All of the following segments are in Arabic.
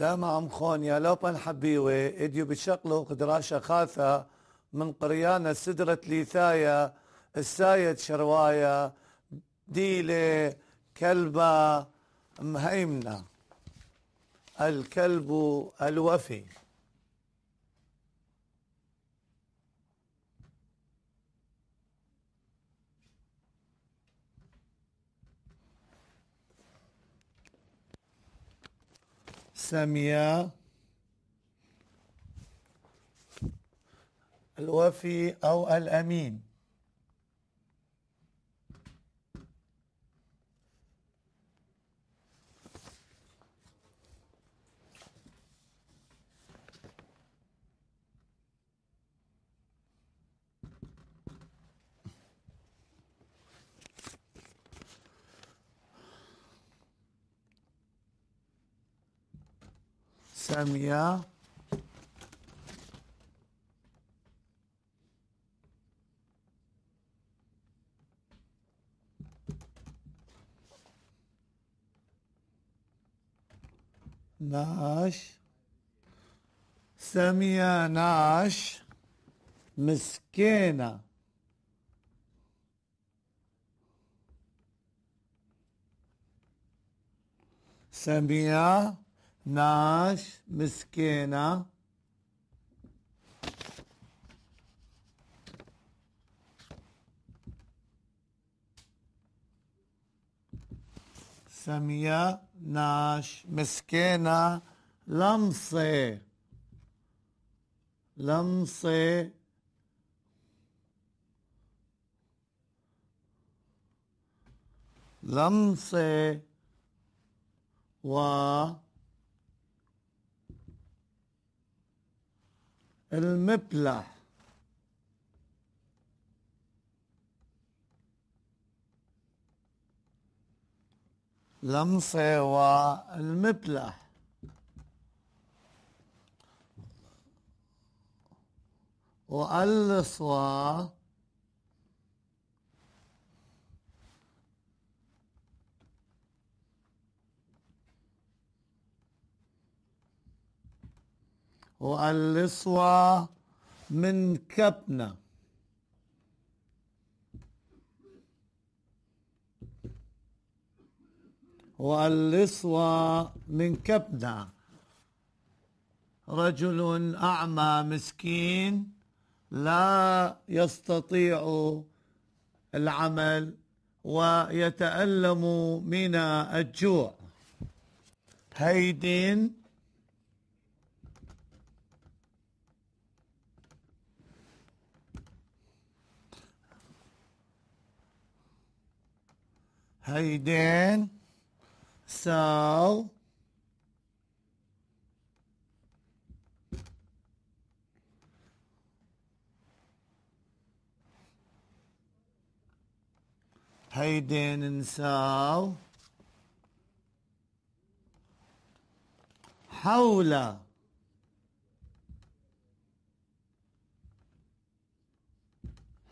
لا معهم خون لو بن حبيوي اديو بتشقلو قدراشة خاثة من قريانة سدرة ليثايا السايد شروايا ديلة كلبة مهيمنة الكلب الوفي السامية الوفي أو الأمين ناش إياه ناش مسكينة سميناش ناش مسكينة سمية ناش مسكينة لمصة لمصة لمصة و المبلح لم والمبلح المبلح الصوار والصوى من كبنة والصوى من كبنا رجل أعمى مسكين لا يستطيع العمل ويتألم من الجوع هيدين هيدين سال هيدين نساو حول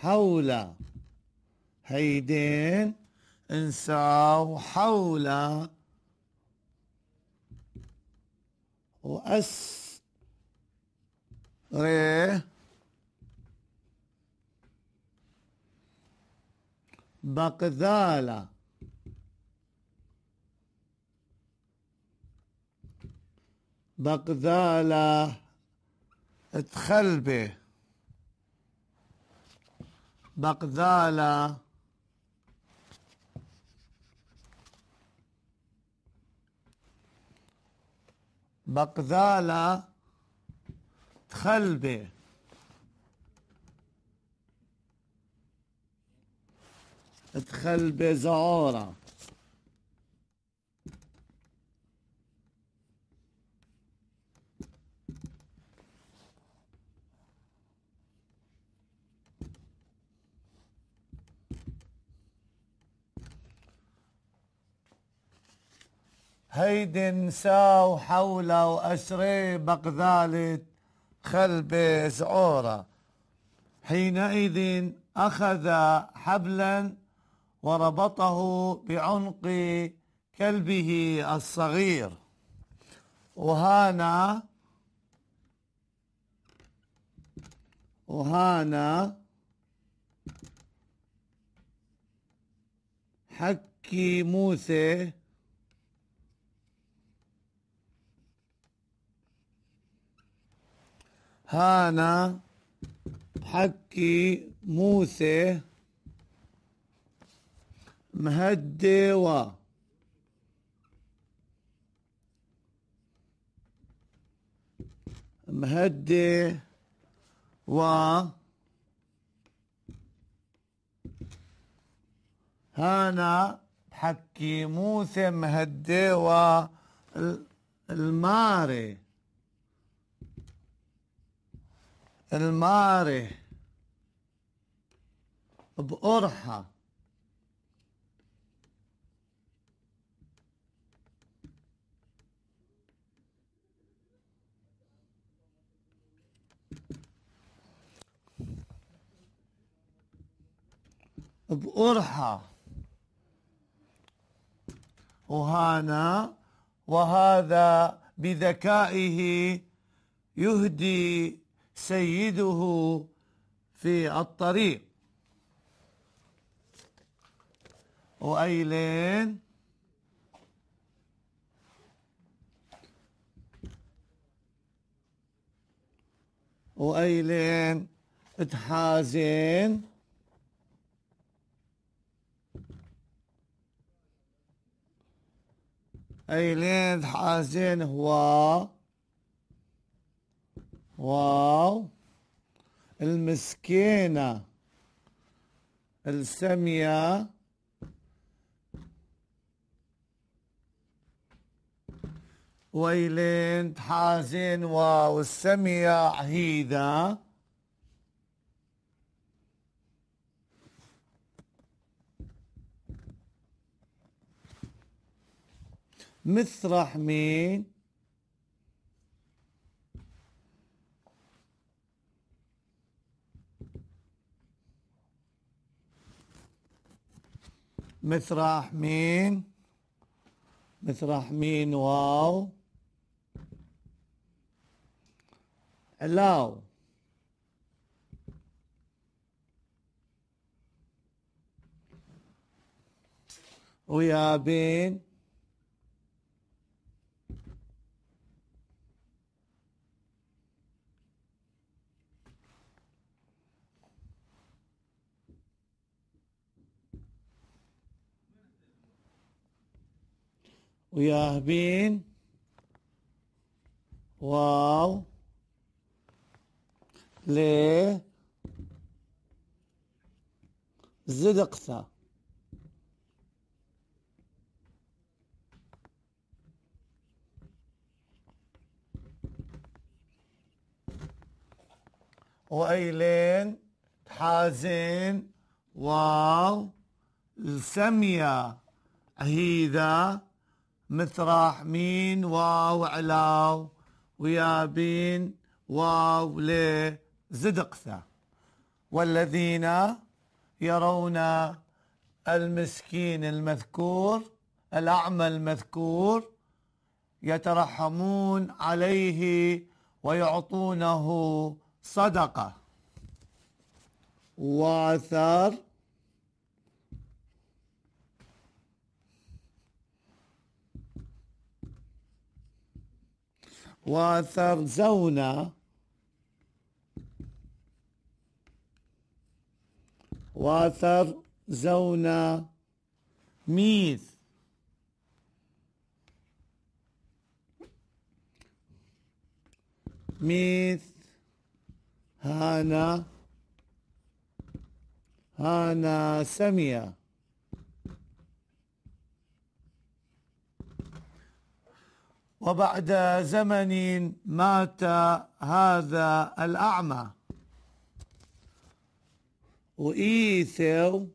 حول هيدين انساو حول واس ري بقذالة بقذالة تخلبه بقذالة بقذالا تخلبي تخلبة زعورة هيدي ساو حولا وأشري بقذالت خلب زعورة حينئذ أخذ حبلا وربطه بعنق كلبه الصغير وهانا وهانا حكي موسى هانا حكي موسى مهدي و مهدي و هانا حكي موسى مهدي و الماري المعرة بقرحة بقرحة وهانا وهذا بذكائه يهدي سيده في الطريق وأيلين وأيلين اتحازين أيلين اتحازين هو واو المسكينة السمية ويلين حازن واو السمية عهيدة مسرح مين مطرح مين مطرح مين واو علاو ويا بين وياه بين واو ليه زد اقصى وأيلين حازين واو السمية هيدا مثراح مين واو علاو ويا بين واو لي زدقثة والذين يرون المسكين المذكور الأعمى المذكور يترحمون عليه ويعطونه صدقة واثر وترجون وترجون ميث ميث هانا هانا سميه وبعد زمن مات هذا الأعمى وإيثو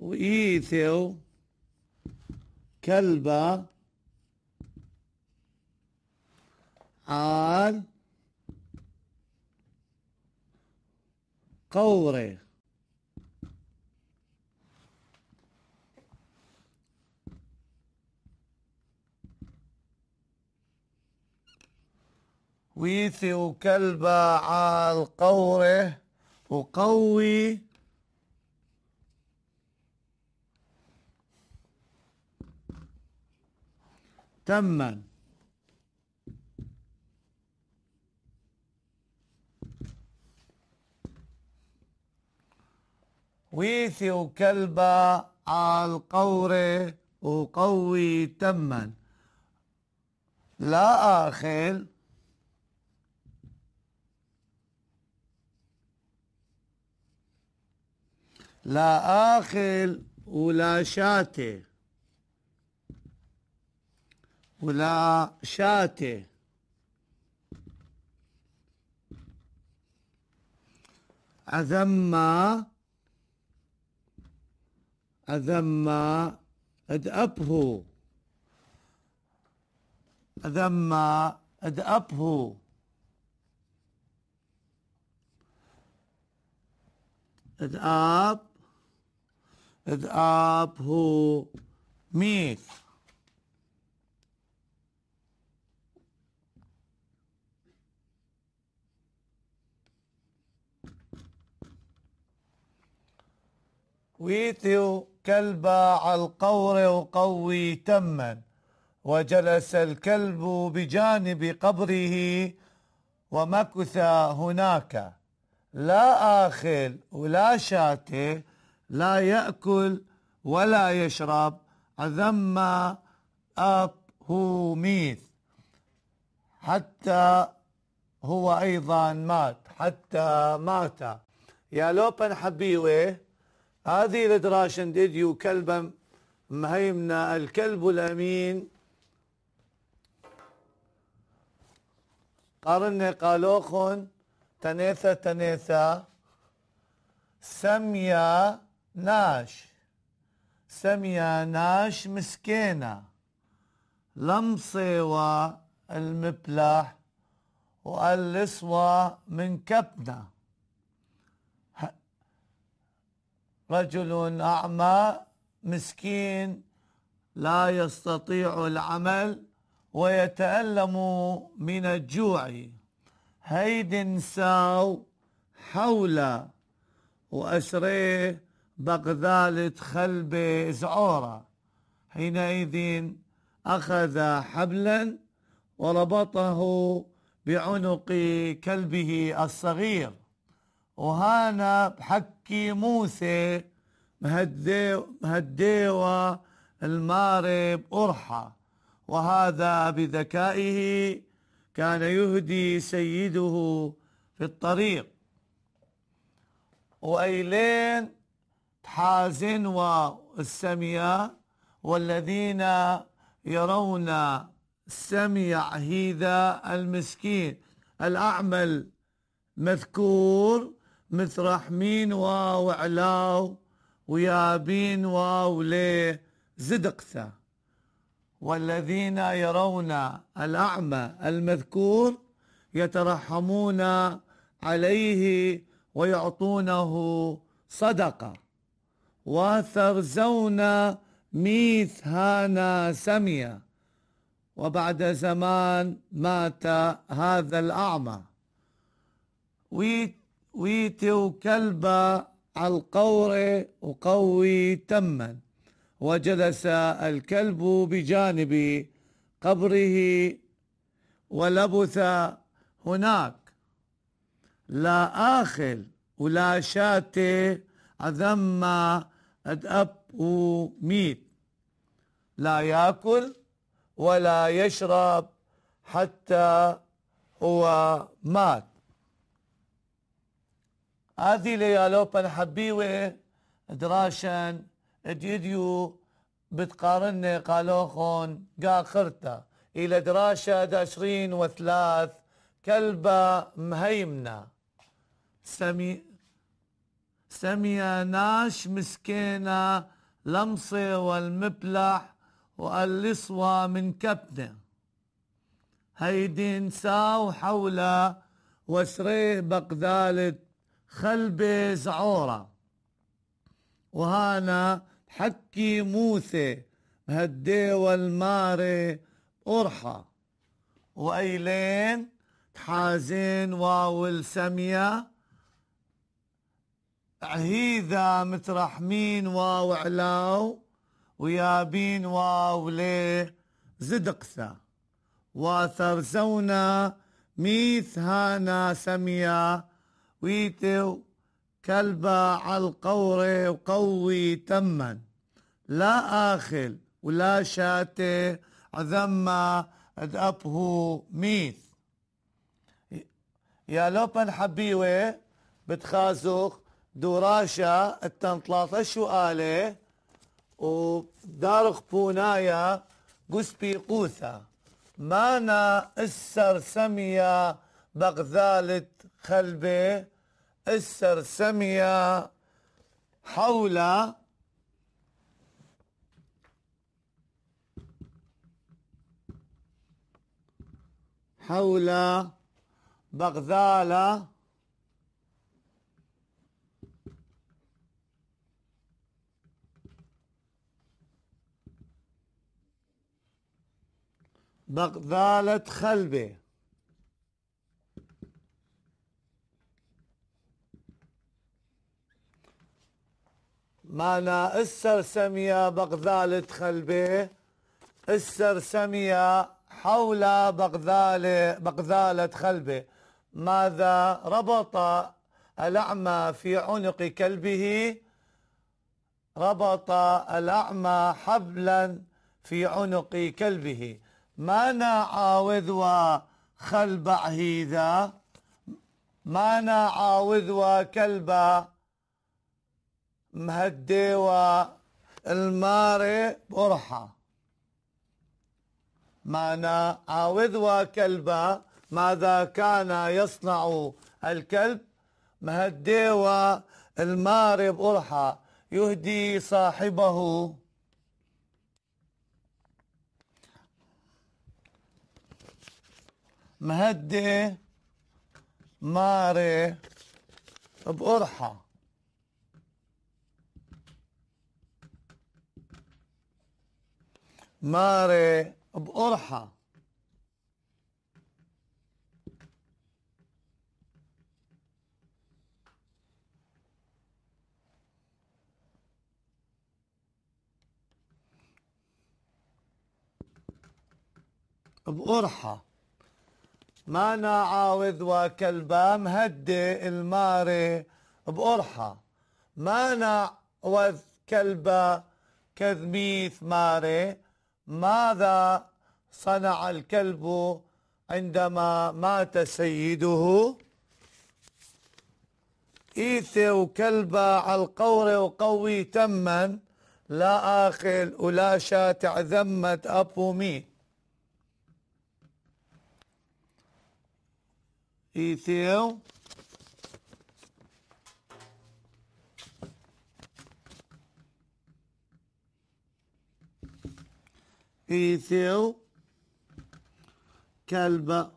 وإيثو كلبة عال قوره ويثي وكلبة على القورة وقوي تما ويثي وكلبة على القورة وقوي تما لا آخر لا آخل ولا شاتي ولا شاتي أذمّا أذمّا أدأبه أذمّا أدأبه أدأب اذ up who make ويتي كلب على القور وقوي تما وجلس الكلب بجانب قبره ومكث هناك لا آخل ولا شاتي لا يأكل ولا يشرب أذم أبهوميث حتى هو أيضا مات حتى مات يا لوبن حبيوي هذه الدراشن ديديو كلبا مهيمنا الكلب الأمين قارن قالوخن تنيثة تنيثة سميا ناش سميا ناش مسكينة لمصيوا المبلح وقلصوا من كبنا رجل أعمى مسكين لا يستطيع العمل ويتألم من الجوع هيد ساو حول وأشريه بقذالة خلب زعورة حينئذ أخذ حبلا وربطه بعنق كلبه الصغير وهانا بحكي موسى مهديوة المارب أرحى وهذا بذكائه كان يهدي سيده في الطريق وأيلين حازن والسمية والذين يرون سميع هذا المسكين الأعمل مذكور مثرح مين واو علاو ويابين واو لي زدقثة والذين يرون الأعمى المذكور يترحمون عليه ويعطونه صدقه وثرزونا ميث هانا سميا وبعد زمان مات هذا الأعمى ويت ويتو كلبا على القور وقوي تما وجلس الكلب بجانب قبره ولبث هناك لا آخل ولا شاتي عذما had اب وميت لا يأكل ولا يشرب حتى هو مات هذه ليالوبا حبيوة دراشن اديديو بتقارن قالوخون قاخرتا إلى دراشة عشرين وثلاث كلبة مهيمنة سمي ناش مسكينة لمصة والمبلح وقلصوا من كبنة هيدي نساو حولا وشريه بقدالة خلبة زعورة وهانا حكي موسى مهدي والماري قرحة وأيلين تحازين واول سميا عهيذا مترحمين واو علاو ويابين واو ليه زدقسا وثرزونا ميث هانا سميا ويتو كلبة على وقوي تما لا آخل ولا شاتي عذما أدأبه ميث يا لوبن حبيوة بتخازوخ دوراشا شو آله ودارخ بونايا قسبي قوثا مانا السر سميا بغذالة خلبي السر سميا حول حول بغذالة بقذالة خلبة معنى السرسمية بغذالة خلبة السرسمية حول بغذالة بغذالة خلبة ماذا ربط الأعمى في عنق كلبه ربط الأعمى حبلا في عنق كلبه مانا عاوذ وخلب عهيدا مانا عاوذ وكلبة مهدي المار برحة مانا عاوذ وكلبة ماذا كان يصنع الكلب مهدي المار برحة يهدي صاحبه مهدئة ماري بقرحة ماري بقرحة بقرحة ما أنا عاوض وكلبا مهدي الماري بقرحة ما أنا عوض كلبا كذميث ماري ماذا صنع الكلب عندما مات سيده إيثي وكلبا على القور وقوي تما لا آخل ولا شاتع ذمت أبو ميت إيثيو إيثيل كلبة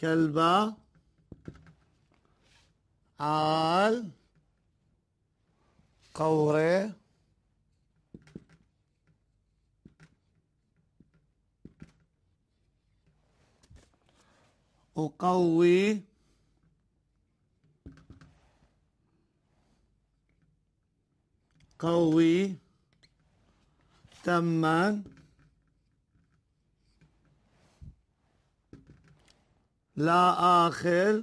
كلبة عال قوري أقوي قوي تما لا آخر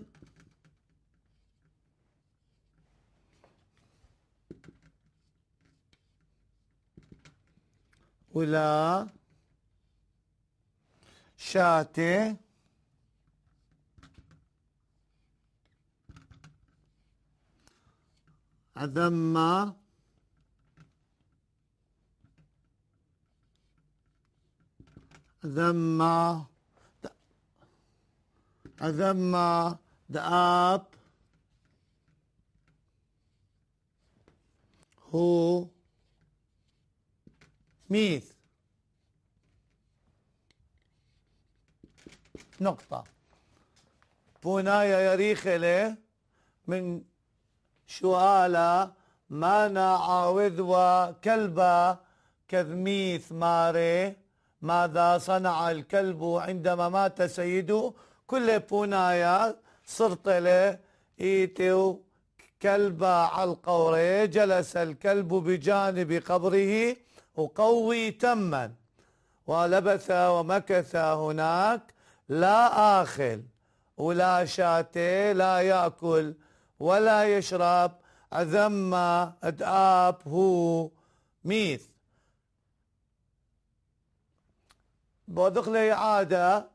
ولا شاتي عذما ذم ذم دآب هو ميث نقطة بنايا يا ريخلة من شؤالا مانا عاوذوا كلبا كذميث ماري ماذا صنع الكلب عندما مات سيده كل بونايا له ايتو كلبا على جلس الكلب بجانب قبره وقوي تما ولبث ومكث هناك لا آخل ولا شاتي لا يأكل ولا يشرب أذم أدآب هو ميث بوضق لي عادة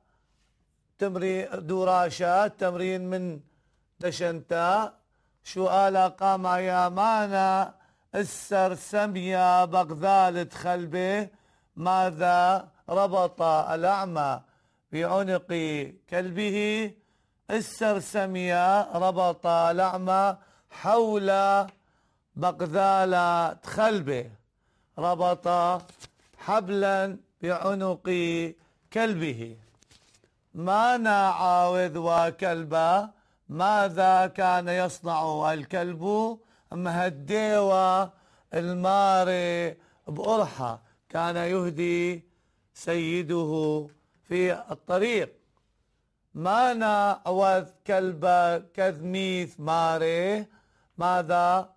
تمرين دراشة تمرين من دشنتا شو آلا قام يا مانا السر سميا بغذال خلبه ماذا ربط الأعمى بعنق كلبه السرسمية ربط لعمة حول بقذالة خلبه ربط حبلا بعنق كلبه ما عاوذ وكلبا ماذا كان يصنع الكلب مهديوة الماري بقرحة كان يهدي سيده في الطريق مانا أوذ كلب كذميث ماري ماذا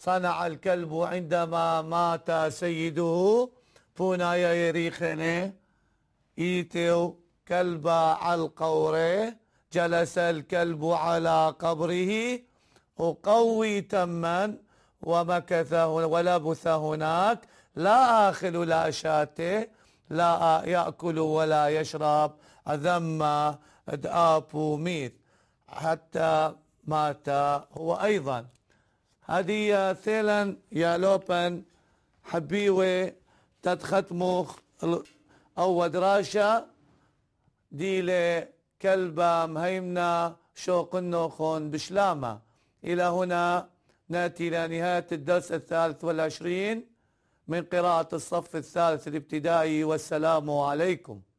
صنع الكلب عندما مات سيده بونايا يريخني ايتو كلب على جلس الكلب على قبره وقوي تما ومكث ولبث هناك لا آخل لا شاته لا يأكل ولا يشرب أذم دآبوميث حتى مات هو أيضا هذه ثيلن يا لوبن حبيوي تتختمخ أو دراشة ديلة كلبة مهيمنة شوق النوخون بشلامة إلى هنا نأتي إلى نهاية الدرس الثالث والعشرين من قراءة الصف الثالث الابتدائي والسلام عليكم